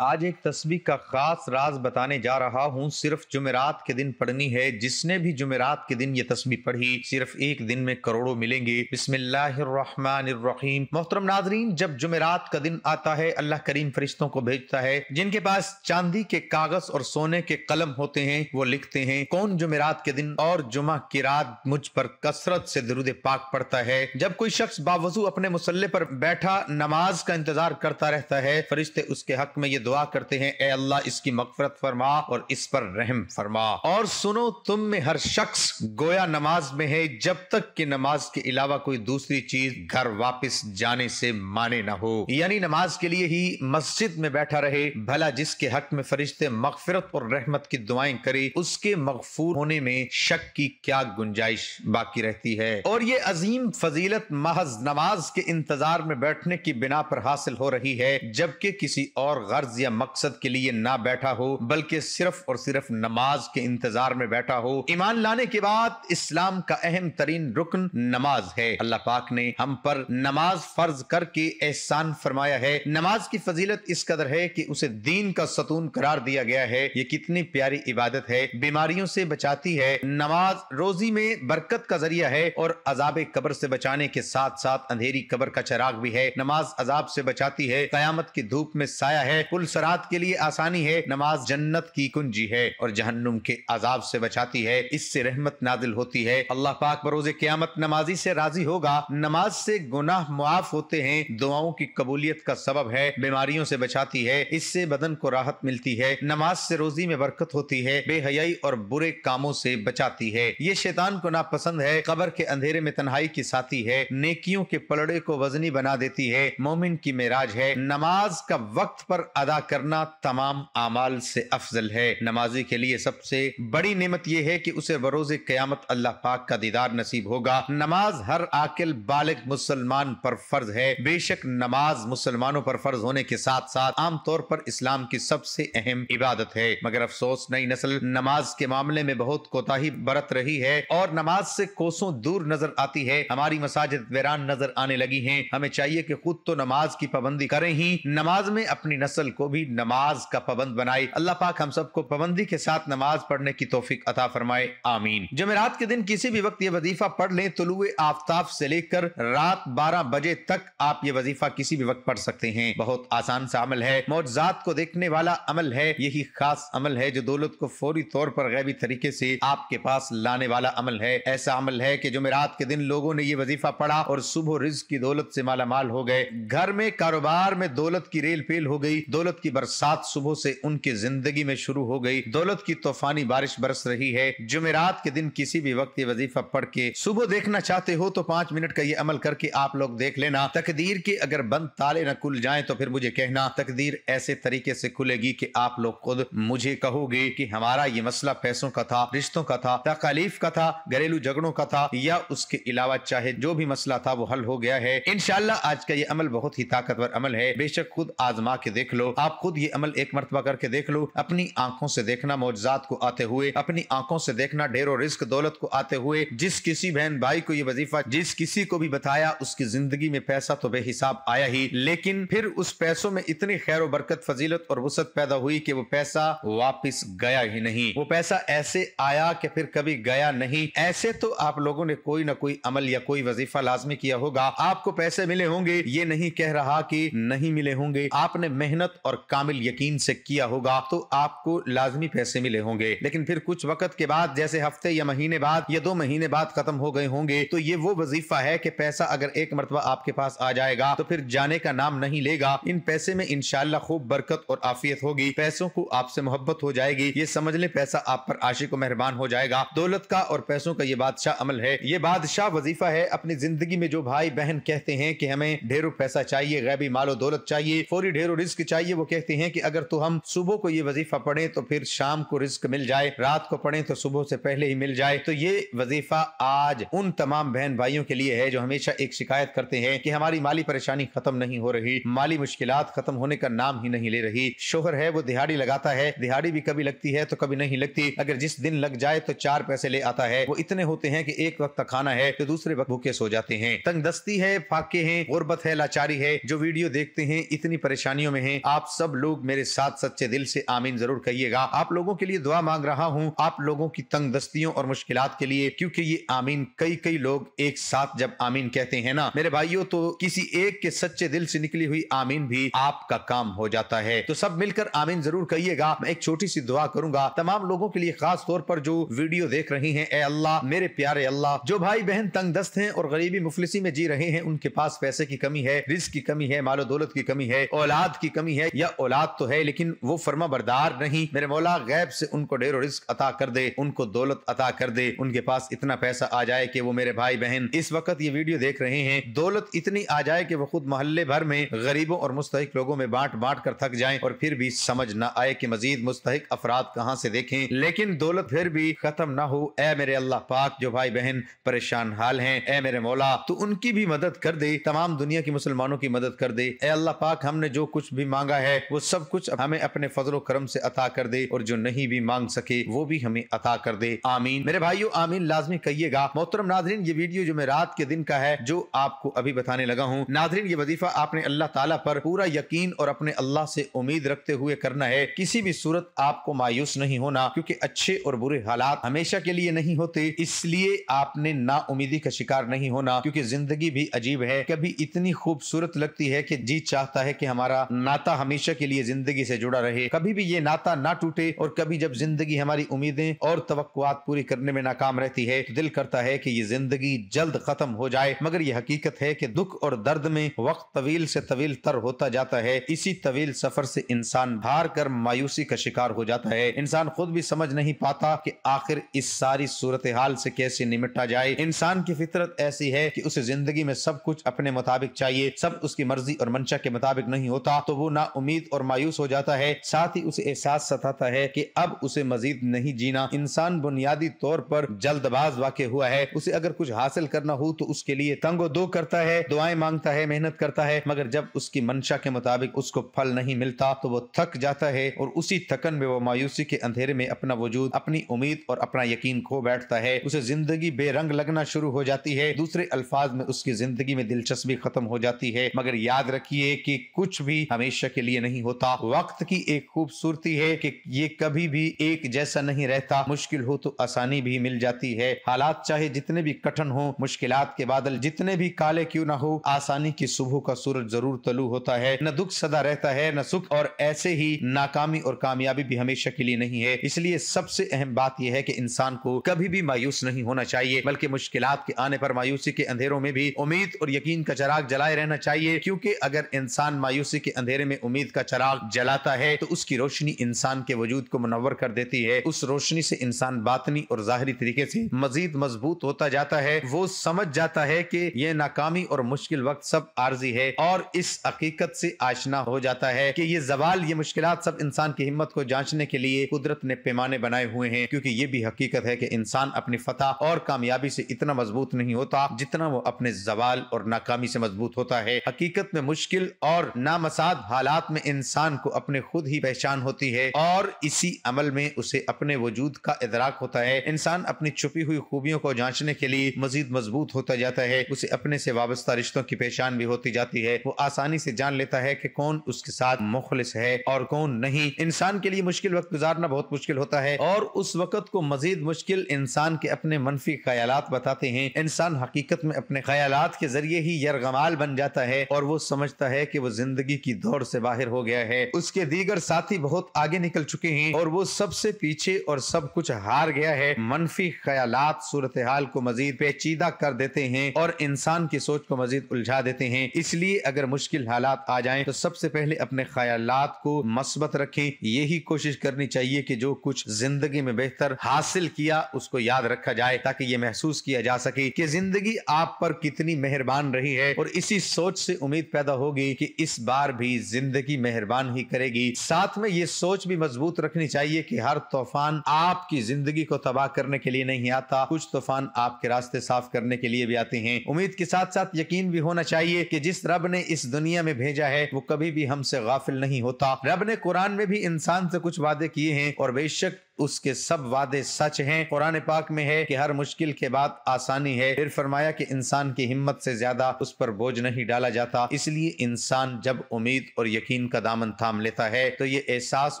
आज एक तस्वीर का खास राज बताने जा रहा हूँ सिर्फ जुमेरात के दिन पढ़नी है जिसने भी जुमेरात के दिन ये तस्वीर पढ़ी सिर्फ एक दिन में करोड़ों मिलेंगे बिस्मिल्लाहिर्रहमानिर्रहीम मोहतरम नाजरीन जब जुमेरात का दिन आता है अल्लाह करीम फरिश्तों को भेजता है जिनके पास चांदी के कागज और सोने के कलम होते हैं वो लिखते हैं कौन जुमेरात के दिन और जुमा की रात मुझ पर कसरत से दरुद पाक पड़ता है जब कोई शख्स बावजू अपने मुसल्ले पर बैठा नमाज का इंतजार करता रहता है फरिश्ते उसके हक में ये दुआ करते हैं ए अल्लाह इसकी मकफरत फरमा और इस पर रहम फरमा और सुनो तुम में हर शख्स गोया नमाज में है जब तक कि नमाज के अलावा कोई दूसरी चीज घर वापस जाने से माने ना हो यानी नमाज के लिए ही मस्जिद में बैठा रहे भला जिसके हक में फरिश्ते मकफरत और रहमत की दुआएं करे उसके मकफूर होने में शक की क्या गुंजाइश बाकी रहती है और ये अजीम फजीलत महज नमाज के इंतजार में बैठने की बिना पर हासिल हो रही है जबकि किसी और गर्ज या मकसद के लिए ना बैठा हो बल्कि सिर्फ और सिर्फ नमाज के इंतजार में बैठा हो ईमान लाने के बाद इस्लाम का अहम तरीन रुकन नमाज है अल्लाह पाक ने हम पर नमाज फर्ज करके एहसान फरमाया है नमाज की फजीलत इस कदर है कि उसे दीन का सतून करार दिया गया है ये कितनी प्यारी इबादत है बीमारियों से बचाती है नमाज रोजी में बरकत का जरिया है और अजाब कब्र से बचाने के साथ साथ अंधेरी कब्र का चराग भी है नमाज अजाब से बचाती है कयामत की धूप में साया है कुल सरात के लिए आसानी है नमाज जन्नत की कुंजी है और जहन्नुम के अजाब से बचाती है इससे रहमत नादिल होती है अल्लाह पाक बरोज क्यामत नमाजी से राजी होगा नमाज से गुनाह मुआफ होते हैं दुआओं की कबूलियत का सबब है बीमारियों से बचाती है इससे बदन को राहत मिलती है नमाज से रोजी में बरकत होती है बेहयाई और बुरे कामों से बचाती है ये शैतान को नापसंद है कबर के अंधेरे में तन्हाई की साथी है नेकियों के पलड़े को वजनी बना देती है मोमिन की मेराज है नमाज का वक्त पर अदा गुनाह करना तमाम आमाल से अफजल है नमाजी के लिए सबसे बड़ी नेमत यह है कि उसे बरोज क्यामत अल्लाह पाक का दीदार नसीब होगा नमाज हर आकिल बालिक मुसलमान पर फर्ज है बेशक नमाज मुसलमानों पर फर्ज होने के साथ साथ आमतौर पर इस्लाम की सबसे अहम इबादत है मगर अफसोस नई नस्ल नमाज के मामले में बहुत कोताही बरत रही है और नमाज से कोसों दूर नजर आती है हमारी मसाजिद वेरान नजर आने लगी है हमें चाहिए की खुद तो नमाज की पाबंदी करें ही नमाज में अपनी नस्ल को भी नमाज का पाबंद बनाए अल्लाह पाक हम सबको पाबंदी के साथ नमाज पढ़ने की तोफीक अता फरमाए आमीन जमेरात के दिन किसी भी वक्त ये वजीफा पढ़ लें तुलु आफ्ताब से लेकर रात बारह बजे तक आप ये वजीफा किसी भी वक्त पढ़ सकते हैं बहुत आसान सा अमल है मोजात को देखने वाला अमल है यही खास अमल है जो दौलत को फौरी तौर पर गैबी तरीके से आपके पास लाने वाला अमल है ऐसा अमल है की जमेरात के दिन लोगों ने ये वजीफा पढ़ा और सुबह रिज की दौलत से मालामाल हो गए घर में कारोबार में दौलत की रेल फेल हो गई दौलत दौलत की बरसात सुबह से उनकी जिंदगी में शुरू हो गई दौलत की तूफानी बारिश बरस रही है जुमेरात के दिन किसी भी वक्त ये वजीफा पढ़ के सुबह देखना चाहते हो तो पांच मिनट का ये अमल करके आप लोग देख लेना तकदीर के अगर बंद ताले न खुल जाए तो फिर मुझे कहना तकदीर ऐसे तरीके से खुलेगी की आप लोग खुद मुझे कहोगे की हमारा ये मसला पैसों का था रिश्तों का था तकालीफ का था घरेलू झगड़ों का था या उसके अलावा चाहे जो भी मसला था वो हल हो गया है इनशाला आज का ये अमल बहुत ही ताकतवर अमल है बेशक खुद आजमा के देख लो आप खुद ये अमल एक मरतबा करके देख लो अपनी आंखों से देखना मोजात को आते हुए अपनी आंखों से देखना ढेरों रिस्क दौलत को आते हुए जिस किसी बहन भाई को ये वजीफा जिस किसी को भी बताया उसकी जिंदगी में पैसा तो बेहिसाब आया ही लेकिन फिर उस पैसों में इतनी खैर बरकत फजीलत और वसत पैदा हुई की वो पैसा वापिस गया ही नहीं वो पैसा ऐसे आया कि फिर कभी गया नहीं ऐसे तो आप लोगों ने कोई ना कोई अमल या कोई वजीफा लाजमी किया होगा आपको पैसे मिले होंगे ये नहीं कह रहा कि नहीं मिले होंगे आपने मेहनत और कामिल यकीन से किया होगा तो आपको लाजमी पैसे मिले होंगे लेकिन फिर कुछ वक्त के बाद जैसे हफ्ते या महीने बाद या दो महीने बाद खत्म हो गए होंगे तो ये वो वजीफा है की पैसा अगर एक मरतबा आपके पास आ जाएगा तो फिर जाने का नाम नहीं लेगा इन पैसे में इनशाला खूब बरकत और आफियत होगी पैसों को आपसे मोहब्बत हो जाएगी ये समझ ले पैसा आप पर आशिक मेहरबान हो जाएगा दौलत का और पैसों का ये बादशाह अमल है ये बादशाह वजीफा है अपनी जिंदगी में जो भाई बहन कहते हैं कि हमें ढेरों पैसा चाहिए गैबी मालो दौलत चाहिए फौरी ढेरों रिस्क चाहिए वो कहती हैं कि अगर तो हम सुबह को ये वजीफा पढ़े तो फिर शाम को रिस्क मिल जाए रात को पढ़े तो सुबह से पहले ही मिल जाए तो ये वजीफा आज उन तमाम बहन भाइयों के लिए है जो हमेशा एक शिकायत करते हैं कि हमारी माली परेशानी खत्म नहीं हो रही माली मुश्किल खत्म होने का नाम ही नहीं ले रही शोहर है वो दिहाड़ी लगाता है दिहाड़ी भी कभी लगती है तो कभी नहीं लगती अगर जिस दिन लग जाए तो चार पैसे ले आता है वो इतने होते हैं कि एक वक्त खाना है तो दूसरे वक्त भूखे सो जाते हैं तंग दस्ती है फाके हैं गुर्बत है लाचारी है जो वीडियो देखते हैं इतनी परेशानियों में है आप सब लोग मेरे साथ सच्चे दिल से आमीन जरूर कहिएगा आप लोगों के लिए दुआ मांग रहा हूँ आप लोगों की तंग दस्तियों और मुश्किल के लिए क्योंकि ये आमीन कई कई लोग एक साथ जब आमीन कहते हैं ना मेरे भाइयों तो किसी एक के सच्चे दिल से निकली हुई आमीन भी आपका काम हो जाता है तो सब मिलकर आमीन जरूर कहिएगा मैं एक छोटी सी दुआ करूंगा तमाम लोगों के लिए खास तौर पर जो वीडियो देख रहे हैं ए अल्लाह मेरे प्यारे अल्लाह जो भाई बहन तंग दस्त है और गरीबी मुफलिसी में जी रहे हैं उनके पास पैसे की कमी है रिस्क की कमी है मालो दौलत की कमी है औलाद की कमी है या औलाद तो है लेकिन वो फर्मा बरदार नहीं मेरे मौला गैब से उनको ढेरों रिस्क अता कर दे उनको दौलत अता कर दे उनके पास इतना पैसा आ जाए की वो मेरे भाई बहन इस वक्त ये वीडियो देख रहे हैं दौलत इतनी आ जाए की वो खुद मोहल्ले भर में गरीबों और मुस्तक लोगों में बांट बांट कर थक जाए और फिर भी समझ न आए की मजीद मुस्तक अफराद कहाँ से देखे लेकिन दौलत फिर भी खत्म न हो ए मेरे अल्लाह पाक जो भाई बहन परेशान हाल है ए मेरे मौला तो उनकी भी मदद कर दे तमाम दुनिया के मुसलमानों की मदद कर दे ए अल्लाह पाक हमने जो कुछ भी मांगा है है वो सब कुछ हमें अपने फजलो करम से अता कर दे और जो नहीं भी मांग सके वो भी हमें अता कर दे आमीन मेरे भाइयों आमीन लाजमी कहिएगा मोहतरम नाजरीन ये वीडियो जो मैं रात के दिन का है जो आपको अभी बताने लगा हूँ नाजरीन ये वजीफा आपने अल्लाह ताला पर पूरा यकीन और अपने अल्लाह से उम्मीद रखते हुए करना है किसी भी सूरत आपको मायूस नहीं होना क्योंकि अच्छे और बुरे हालात हमेशा के लिए नहीं होते इसलिए आपने ना उम्मीदी का शिकार नहीं होना क्योंकि जिंदगी भी अजीब है कभी इतनी खूबसूरत लगती है कि जी चाहता है कि हमारा नाता हमेशा हमेशा के लिए जिंदगी से जुड़ा रहे कभी भी ये नाता ना टूटे और कभी जब जिंदगी हमारी उम्मीदें और तवक्कुआत पूरी करने में नाकाम रहती है तो दिल करता है कि ये जिंदगी जल्द खत्म हो जाए मगर ये हकीकत है कि दुख और दर्द में वक्त तवील से तवील तर होता जाता है इसी तवील सफर से इंसान भार कर मायूसी का शिकार हो जाता है इंसान खुद भी समझ नहीं पाता की आखिर इस सारी सूरत हाल से कैसे निमटा जाए इंसान की फितरत ऐसी है की उसे जिंदगी में सब कुछ अपने मुताबिक चाहिए सब उसकी मर्जी और मंशा के मुताबिक नहीं होता तो वो ना उम्मीद और मायूस हो जाता है साथ ही उसे एहसास सताता है कि अब उसे मजीद नहीं जीना इंसान बुनियादी तौर पर जल्दबाज वाक हुआ है उसे अगर कुछ हासिल करना हो तो उसके लिए तंगो दो करता है दुआएं मांगता है मेहनत करता है मगर जब उसकी मंशा के मुताबिक उसको फल नहीं मिलता तो वो थक जाता है और उसी थकन में वो मायूसी के अंधेरे में अपना वजूद अपनी उम्मीद और अपना यकीन खो बैठता है उसे जिंदगी बेरंग लगना शुरू हो जाती है दूसरे अल्फाज में उसकी जिंदगी में दिलचस्पी खत्म हो जाती है मगर याद रखिए कि कुछ भी हमेशा के लिए लिए नहीं होता वक्त की एक खूबसूरती है कि ये कभी भी एक जैसा नहीं रहता मुश्किल हो तो आसानी भी मिल जाती है हालात चाहे जितने भी कठिन हो मुश्किल के बादल जितने भी काले क्यों ना हो आसानी की सुबह का सूरज जरूर तलु होता है न दुख सदा रहता है न सुख और ऐसे ही नाकामी और कामयाबी भी हमेशा के लिए नहीं है इसलिए सबसे अहम बात यह है कि इंसान को कभी भी मायूस नहीं होना चाहिए बल्कि मुश्किल के आने पर मायूसी के अंधेरों में भी उम्मीद और यकीन का चराग जलाए रहना चाहिए क्योंकि अगर इंसान मायूसी के अंधेरे में उम्मीद उम्मीद का चराग जलाता है तो उसकी रोशनी इंसान के वजूद को मुनवर कर देती है उस रोशनी से इंसान बातनी और जाहरी तरीके से मजीद मजबूत होता जाता है वो समझ जाता है कि यह नाकामी और मुश्किल वक्त सब आर्जी है और इस हकीकत से आशना हो जाता है कि ये जवाल ये मुश्किल सब इंसान की हिम्मत को जांचने के लिए कुदरत ने पैमाने बनाए हुए हैं क्योंकि ये भी हकीकत है कि इंसान अपनी फतह और कामयाबी से इतना मजबूत नहीं होता जितना वो अपने जवाल और नाकामी से मजबूत होता है हकीकत में मुश्किल और नामसाद हालात आत्म इंसान को अपने खुद ही पहचान होती है और इसी अमल में उसे अपने वजूद का इदराक होता है इंसान अपनी छुपी हुई खूबियों को जांचने के लिए मजीद मजबूत होता जाता है उसे अपने से वाबस्ता रिश्तों की पहचान भी होती जाती है वो आसानी से जान लेता है कि कौन उसके साथ मुखलिस है और कौन नहीं इंसान के लिए मुश्किल वक्त गुजारना बहुत मुश्किल होता है और उस वक्त को मजीद मुश्किल इंसान के अपने मनफी ख्याल बताते हैं इंसान हकीकत में अपने ख्याल के जरिए ही यरगमाल बन जाता है और वो समझता है कि वो जिंदगी की दौड़ से बाहर जाहिर हो गया है उसके दीगर साथी बहुत आगे निकल चुके हैं और वो सबसे पीछे और सब कुछ हार गया है मनफी ख्याल सूरत हाल को मजीद पेचीदा कर देते हैं और इंसान की सोच को मजीद उलझा देते हैं इसलिए अगर मुश्किल हालात आ जाए तो सबसे पहले अपने ख्याल को मस्बत रखें यही कोशिश करनी चाहिए कि जो कुछ जिंदगी में बेहतर हासिल किया उसको याद रखा जाए ताकि ये महसूस किया जा सके कि जिंदगी आप पर कितनी मेहरबान रही है और इसी सोच से उम्मीद पैदा होगी कि इस बार भी जिंदगी जिंदगी मेहरबान ही करेगी साथ में ये सोच भी मजबूत रखनी चाहिए कि हर तूफान आपकी जिंदगी को तबाह करने के लिए नहीं आता कुछ तूफान आपके रास्ते साफ करने के लिए भी आते हैं उम्मीद के साथ साथ यकीन भी होना चाहिए कि जिस रब ने इस दुनिया में भेजा है वो कभी भी हमसे गाफिल नहीं होता रब ने कुरान में भी इंसान से कुछ वादे किए हैं और बेशक उसके सब वादे सच हैं कुरान पाक में है कि हर मुश्किल के बाद आसानी है फिर फरमाया कि इंसान की हिम्मत से ज्यादा उस पर बोझ नहीं डाला जाता इसलिए इंसान जब उम्मीद और यकीन का दामन थाम लेता है तो ये एहसास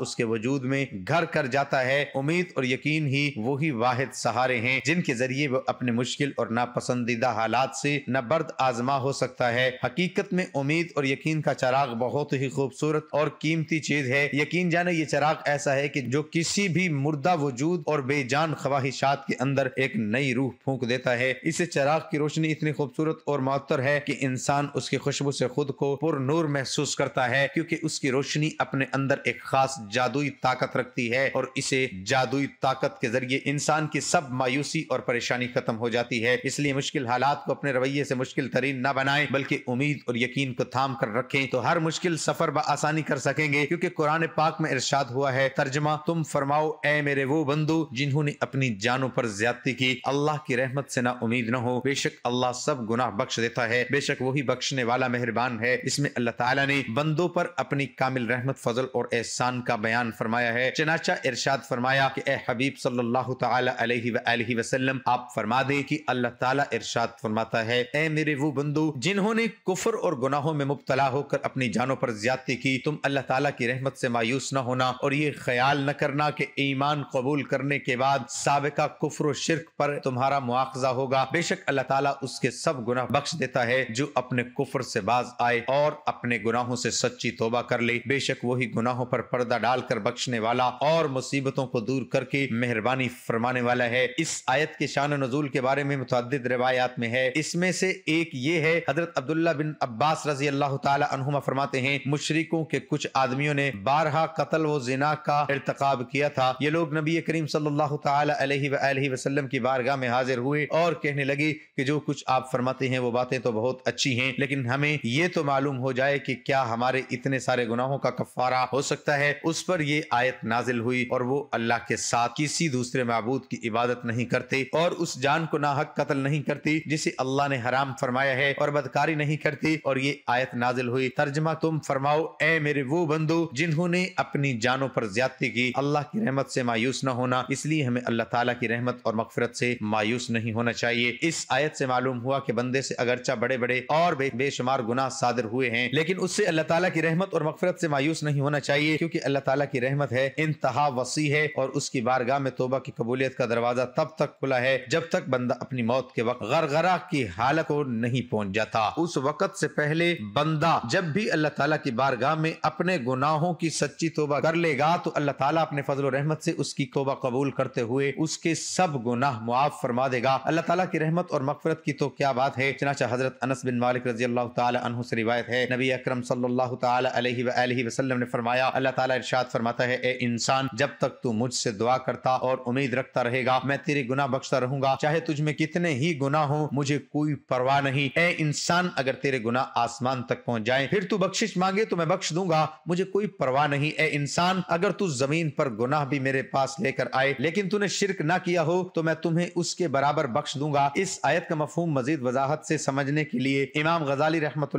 उसके वजूद में घर कर जाता है उम्मीद और यकीन ही वही वाहिद सहारे हैं जिनके जरिए वो अपने मुश्किल और नापसंदीदा हालात से न बर्द आजमा हो सकता है हकीकत में उम्मीद और यकीन का चराग बहुत ही खूबसूरत और कीमती चीज है यकीन जाने ये चराग ऐसा है कि जो किसी भी मुर्दा वजूद और बेजान ख्वाहिशात के अंदर एक नई रूह फूंक देता है इसे चराग की रोशनी इतनी खूबसूरत और मातर है कि इंसान उसकी खुशबू से खुद को पुरनूर महसूस करता है क्योंकि उसकी रोशनी अपने अंदर एक खास जादुई ताकत रखती है और इसे जादुई ताकत के जरिए इंसान की सब मायूसी और परेशानी खत्म हो जाती है इसलिए मुश्किल हालात को अपने रवैये से मुश्किल तरीन न बनाए बल्कि उम्मीद और यकीन को थाम कर रखें तो हर मुश्किल सफर आसानी कर सकेंगे क्योंकि कुरान पाक में इर्शाद हुआ है तर्जमा तुम फरमाओ ए ऐ मेरे वो बंदू जिन्होंने अपनी जानों पर ज्यादती की अल्लाह की रहमत से ना उम्मीद न हो बेशक अल्लाह सब गुनाह बख्श देता है बेशक वही बख्शने वाला मेहरबान है इसमें अल्लाह ताला ने बंदों पर अपनी कामिल रहमत फजल और एहसान का बयान फरमाया है चनाचा इरशाद फरमाया कि ए हबीब सल्लल्लाहु अलैहि वसल्लम आप फरमा दे कि अल्लाह ताला इरशाद फरमाता है ए मेरे वो बंदो जिन्होंने कुफर और गुनाहों में मुबतला होकर अपनी जानों पर ज्यादती की तुम अल्लाह ताला की रहमत से मायूस न होना और ये ख्याल न करना की ईमान ईमान कबूल करने के बाद सबका कुफर शिरक पर तुम्हारा मुआवजा होगा बेशक अल्लाह ताला उसके सब गुनाह बख्श देता है जो अपने कुफर से बाज आए और अपने गुनाहों से सच्ची तोबा कर ले बेशक वही गुनाहों पर पर्दा डालकर बख्शने वाला और मुसीबतों को दूर करके मेहरबानी फरमाने वाला है इस आयत के शान नजूल के बारे में मुतद रिवायात में है इसमें से एक ये है हजरत अब्दुल्ला बिन अब्बास रजी अल्लाह तुम फरमाते हैं मुशरकों के कुछ आदमियों ने बारहा कतल व जिना का इरतकाब किया था ये लोग नबी करीम सल्लल्लाहु अलैहि वसल्लम की बारगाह में हाजिर हुए और कहने लगे कि जो कुछ आप फरमाते हैं वो बातें तो बहुत अच्छी हैं लेकिन हमें ये तो मालूम हो जाए कि क्या हमारे इतने सारे गुनाहों का कफारा हो सकता है उस पर ये आयत नाजिल हुई और वो अल्लाह के साथ किसी दूसरे मबूद की इबादत नहीं करते और उस जान को नाहक कतल नहीं करती जिसे अल्लाह ने हराम फरमाया है और बदकारी नहीं करती और ये आयत नाजिल हुई तर्जमा तुम फरमाओ ए मेरे वो बंदो जिन्होंने अपनी जानों पर ज्यादा की अल्लाह की रहमत से मायूस न होना इसलिए हमें अल्लाह ताला की रहमत और मकफरत से मायूस नहीं होना चाहिए इस आयत से मालूम हुआ कि बंदे से अगरचा बड़े बड़े और बे, बेशुमार गुनाह सादर हुए हैं लेकिन उससे अल्लाह ताला की रहमत और मकफरत से मायूस नहीं होना चाहिए क्योंकि अल्लाह ताला की रहमत है इंतहा वसी है और उसकी बारगाह में तोबा की कबूलियत का दरवाजा तब तक खुला है जब तक बंदा अपनी मौत के वक्त गरगरा की हालत को नहीं पहुँच जाता उस वक्त से पहले बंदा जब भी अल्लाह ताला की बारगाह में अपने गुनाहों की सच्ची तोबा कर लेगा तो अल्लाह ताला अपने फजल रहमत से उसकी तोबा कबूल करते हुए उसके सब गुनाह मुआफ फरमा देगा अल्लाह तला की रहमत और मकफरत की तो क्या बात है चनाचा हजरत अनस बिन मालिक रजी अल्लाह तह से रिवायत है नबी अक्रम सल्लाम ने फरमाया अल्लाह तला इर्शाद फरमाता है ए इंसान जब तक तू मुझसे दुआ करता और उम्मीद रखता रहेगा मैं तेरे गुना बख्शता रहूंगा चाहे तुझमे कितने ही गुना हो मुझे कोई परवाह नहीं ए इंसान अगर तेरे गुना आसमान तक पहुँच जाए फिर तू बख्शिश मांगे तो मैं बख्श दूंगा मुझे कोई परवाह नहीं ए इंसान अगर तू जमीन पर गुनाह भी मेरे मेरे पास लेकर आए लेकिन तूने शिरक न किया हो तो मैं तुम्हें उसके बराबर बख्श दूंगा इस आयत का मफहम मजीद वजाहत से समझने के लिए इमाम गजाली रहमत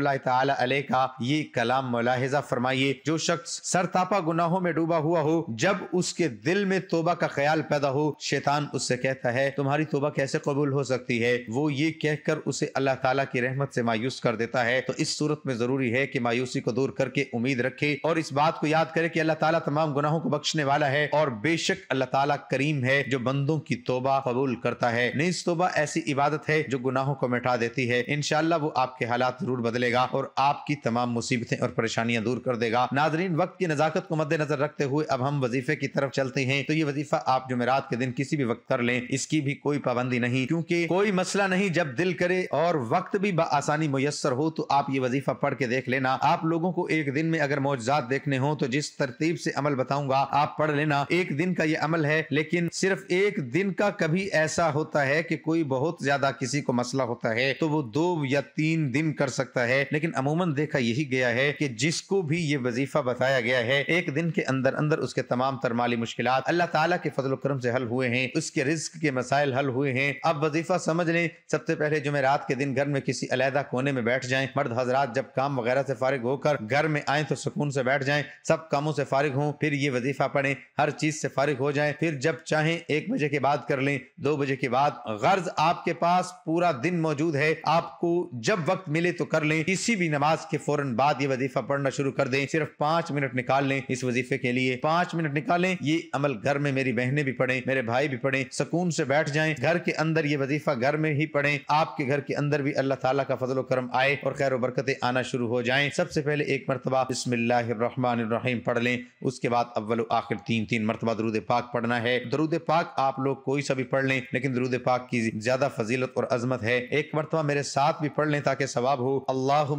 का ये कलाम मुलाहिजा फरमाइए जो शख्स सरतापा गुनाहों में डूबा हुआ हो जब उसके दिल में तोबा का ख्याल पैदा हो शैतान उससे कहता है तुम्हारी तोबा कैसे कबूल हो सकती है वो ये कहकर उसे अल्लाह ताला की रहमत से मायूस कर देता है तो इस सूरत में जरूरी है कि मायूसी को दूर करके उम्मीद रखे और इस बात को याद करे कि अल्लाह ताला तमाम गुनाहों को बख्शने वाला है और बेशक अल्लाह ताला करीम है जो बंदों की तोबा कबूल करता है नीज तोबा ऐसी इबादत है जो गुनाहों को मिटा देती है इनशाला वो आपके हालात जरूर बदलेगा और आपकी तमाम मुसीबतें और परेशानियां दूर कर देगा नाजरीन वक्त की नजाकत को मद्देनजर रखते हुए अब हम वजीफे की तरफ चलते हैं तो ये वजीफा आप जुमेरात के दिन किसी भी वक्त कर ले इसकी भी कोई पाबंदी नहीं क्यूँकी कोई मसला नहीं जब दिल करे और वक्त भी आसानी मुयसर हो तो आप ये वजीफा पढ़ के देख लेना आप लोगों को एक दिन में अगर मौजाद देखने हो तो जिस तरतीब से अमल बताऊंगा आप पढ़ लेना एक दिन का ये अमल है लेकिन सिर्फ एक दिन का कभी ऐसा होता है कि कोई बहुत ज्यादा किसी को मसला होता है तो वो दो या तीन दिन कर सकता है लेकिन अमूमन देखा यही गया है कि जिसको भी ये वजीफा बताया गया है एक दिन के अंदर अंदर उसके तमाम तरमाली मुश्किल अल्लाह तला के फजल करम से हल हुए हैं उसके रिस्क के मसाइल हल हुए हैं अब वजीफा समझ लें सबसे पहले रात के दिन घर में किसी अलहदा कोने में बैठ जाए मर्द हजरात जब काम वगैरह से फारिग होकर घर में आए तो सुकून से बैठ जाए सब कामों से फारिग हों फिर ये वजीफा पड़े हर चीज से फारिग हो जाएं फिर जब चाहें एक बजे के बाद कर लें दो बजे के बाद गर्ज आपके पास पूरा दिन मौजूद है आपको जब वक्त मिले तो कर लें किसी भी नमाज के फौरन बाद ये वजीफा पढ़ना शुरू कर दें सिर्फ पांच मिनट निकाल लें इस वजीफे के लिए पांच मिनट निकालें ये अमल घर में मेरी बहनें भी पढ़ें मेरे भाई भी पढ़ें सुकून से बैठ जाएं घर के अंदर ये वजीफा घर में ही पढ़ें आपके घर के अंदर भी अल्लाह ताला का फजल करम आए और खैर बरकतें आना शुरू हो जाएं सबसे पहले एक मरतबा बसमिल्लाम पढ़ लें उसके बाद अव्वल आखिर तीन तीन मरतबा बाद दरूद पाक पढ़ना है दरूद पाक आप लोग कोई सा भी पढ़ लें लेकिन दरूद पाक की ज्यादा फजीलत और अजमत है एक मरतबा मेरे साथ भी पढ़ लें ताकि सवाब हो अल्लाह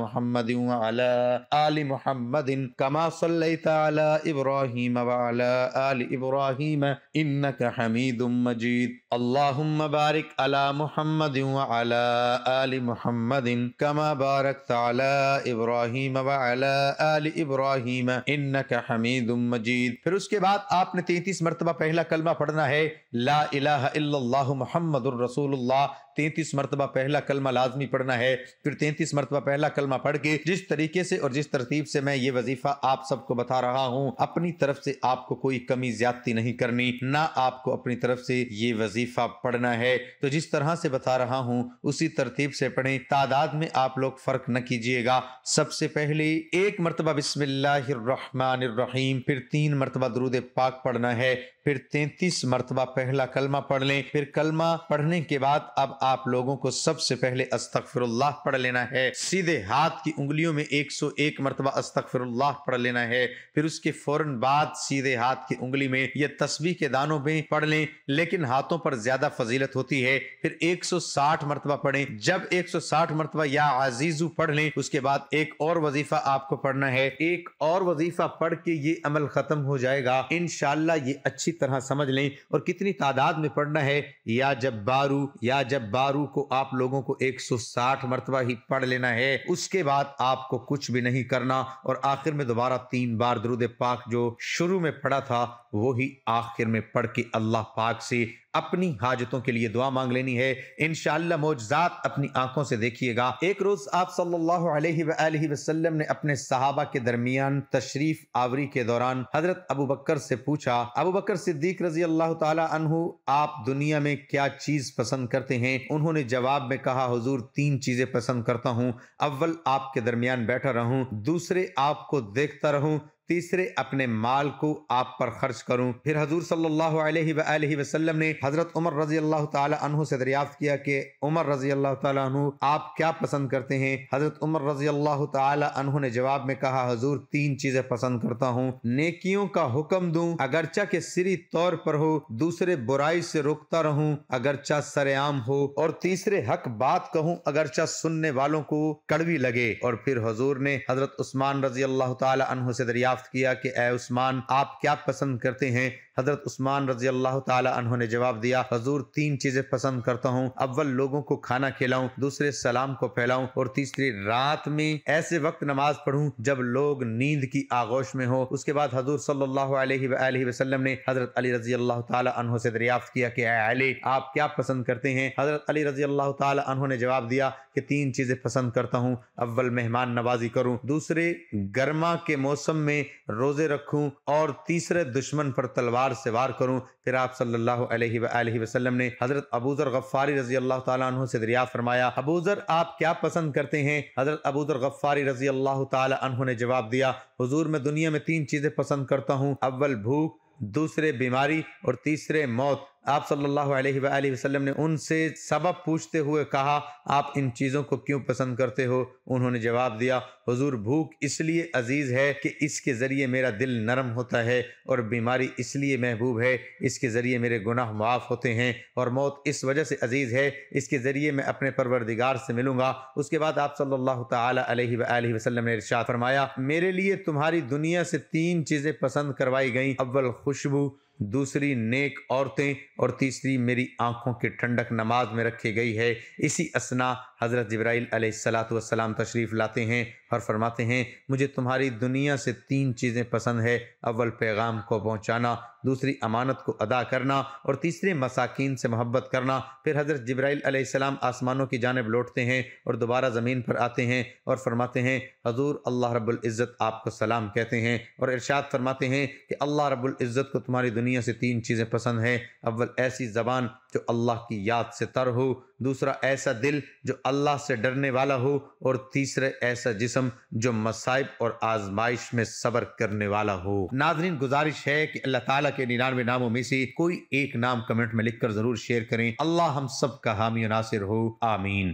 मोहम्मद आल मोहम्मद कमा इब्राहिम इब्राहिम मजीद अल्लाह बारिक अला मोहम्मद अला मोहम्मद कमा बारक ताला इब्राहिम व अला इब्राहिम इन्नक हमीद मजीद फिर उसके उसके बाद आपने तैतीस मरतबा पहला कलमा पढ़ना है ला इला मोहम्मद रसूलुल्लाह तैतीस मरतबा पहला कलमा लाजमी पढ़ना है फिर तैतीस मरतबा पहला कलमा पढ़ के जिस तरीके से और जिस तरतीब से मैं ये वजीफा आप सबको बता रहा हूँ अपनी तरफ से आपको कोई कमी ज्यादती नहीं करनी ना आपको अपनी तरफ से ये वजीफा पढ़ना है तो जिस तरह से बता रहा हूँ उसी तरतीब से पढ़े तादाद में आप लोग फर्क न कीजिएगा सबसे पहले एक मरतबा बिस्मिल्लाम फिर तीन मरतबा दरूद पाक पढ़ना है फिर तैतीस मरतबा पहला कलमा पढ़ लें फिर कलमा पढ़ने के बाद अब आप लोगों को सबसे पहले अस्तफिरल्लाह पढ़ लेना है सीधे हाथ की उंगलियों में 101 मरतबा अस्तफिरल्लाह पढ़ लेना है फिर उसके फौरन बाद सीधे हाथ की उंगली में यह तस्वीर के दानों में पढ़ लें लेकिन हाथों पर ज्यादा फजीलत होती है फिर साठ मरतबा पढ़े जब साठ मरतबा या आजीजू पढ़ लें उसके बाद एक और वजीफा आपको पढ़ना है एक और वजीफा पढ़ के ये अमल खत्म हो जाएगा इनशाला ये अच्छी अच्छी तरह समझ लें और कितनी तादाद में पढ़ना है या जब बारू या जब बारू को आप लोगों को 160 मरतबा ही पढ़ लेना है उसके बाद आपको कुछ भी नहीं करना और आखिर में दोबारा तीन बार दरुद पाक जो शुरू में पढ़ा था वो ही आखिर में पढ़ के अल्लाह पाक से अपनी हाजतों के लिए दुआ मांग लेनी है इन शोजात अपनी आंखों से देखिएगा एक रोज आप सल्लल्लाहु अलैहि वसल्लम ने अपने सहाबा के दरमियान तशरीफ आवरी के दौरान हजरत अबू बकर से पूछा अबू बकर सिद्दीक रजी अल्लाह तहु आप दुनिया में क्या चीज़ पसंद करते हैं उन्होंने जवाब में कहा हजूर तीन चीज़ें पसंद करता हूँ अव्वल आपके दरमियान बैठा रहू दूसरे आपको देखता रहू तीसरे अपने माल को आप पर खर्च करूं फिर हजूर सल्लल्लाहु अलैहि वसल्लम वसल्लम ने हजरत उमर रजी अल्लाह तु से दरियाफ्त किया कि उमर रजी अल्लाह तु आप क्या पसंद करते हैं हजरत उमर रजी अल्लाह तु ने जवाब में कहा हजूर तीन चीजें पसंद करता हूँ नेकियों का हुक्म दू अगरचा के सिरी तौर पर हो दूसरे बुराई से रोकता रहूं अगरचा सरेआम हो और तीसरे हक बात कहूं अगरचा सुनने वालों को कड़वी लगे और फिर हजूर ने हजरत उस्मान रजी अल्लाह तु से दरियाफ्त दरियाफ्त किया कि ए उस्मान आप क्या पसंद करते हैं हज़रत उस्मान रजी अल्लाह तहों ने जवाब दिया हजूर तीन चीज़ें पसंद करता हूँ अव्वल लोगों को खाना खिलाऊ दूसरे सलाम को फैलाऊ और तीसरी रात में ऐसे वक्त नमाज पढ़ू जब लोग नींद की आगोश में हो उसके बाद हजूर सल्लाम ने हजरत अली रजी अल्लाह तहों से दरियाफ्त किया कि अली आप क्या पसंद करते हैं हजरत अली रजी अल्लाह तहों ने जवाब दिया कि तीन चीज़ें पसंद करता हूँ अव्वल मेहमान नवाजी करूँ दूसरे गर्मा के मौसम में रोज़े रखू और तीसरे दुश्मन पर तलवार वार से वार करूँ फिर आप सल्लल्लाहु अलैहि वसल्लम ने हज़रत अबूज़र गफ्फारी रजी अल्लाह तु से दरिया फरमाया अबूज़र आप क्या पसंद करते हैं हज़रत अबूज़र गफ्फारी रजी अल्लाह तु ने जवाब दिया हुजूर मैं दुनिया में तीन चीज़ें पसंद करता हूँ अव्वल भूख दूसरे बीमारी और तीसरे मौत आप सल्लल्लाहु अलैहि वसल्लम ने उनसे सबब पूछते हुए कहा आप इन चीज़ों को क्यों पसंद करते हो उन्होंने जवाब दिया हुजूर भूख इसलिए अजीज़ है कि इसके ज़रिए मेरा दिल नरम होता है और बीमारी इसलिए महबूब है इसके ज़रिए मेरे गुनाह माफ़ होते हैं और मौत इस वजह से अजीज़ है इसके ज़रिए मैं अपने परवरदिगार से मिलूँगा उसके बाद आप सल्लल्लाहु अलैहि वसल्लम ने इरशाद फरमाया मेरे लिए तुम्हारी दुनिया से तीन चीज़ें पसंद करवाई गई अव्वल खुशबू दूसरी नेक औरतें और तीसरी मेरी आंखों की ठंडक नमाज में रखी गई है इसी असना हज़रत जब्राइल अलैहिस्सलाम तशरीफ़ लाते हैं और फरमाते हैं मुझे तुम्हारी दुनिया से तीन चीज़ें पसंद है अव्वल पैगाम को पहुँचाना दूसरी अमानत को अदा करना और तीसरे मसाकिन से मोहब्बत करना फिर हज़रत जब्राइल अलैहिस्सलाम आसमानों की जानब लौटते हैं और दोबारा ज़मीन पर आते हैं और फरमाते हैं हजूर अल्लाह रब्ज़त आपको सलाम कहते हैं और इरशाद फरमाते हैं कि अल्लाह रब्ज़त को तुम्हारी दुनिया से तीन चीज़ें पसंद हैं अव्वल ऐसी ज़बान जो अल्लाह की याद से तर हो दूसरा ऐसा दिल जो अल्लाह से डरने वाला हो और तीसरे ऐसा जिसम जो मसाइब और आजमाइश में सबर करने वाला हो नाजरीन गुजारिश है कि अल्लाह ताला के निन्यानवे नामों में से कोई एक नाम कमेंट में लिखकर जरूर शेयर करें अल्लाह हम सब का हामी नासिर हो आमीन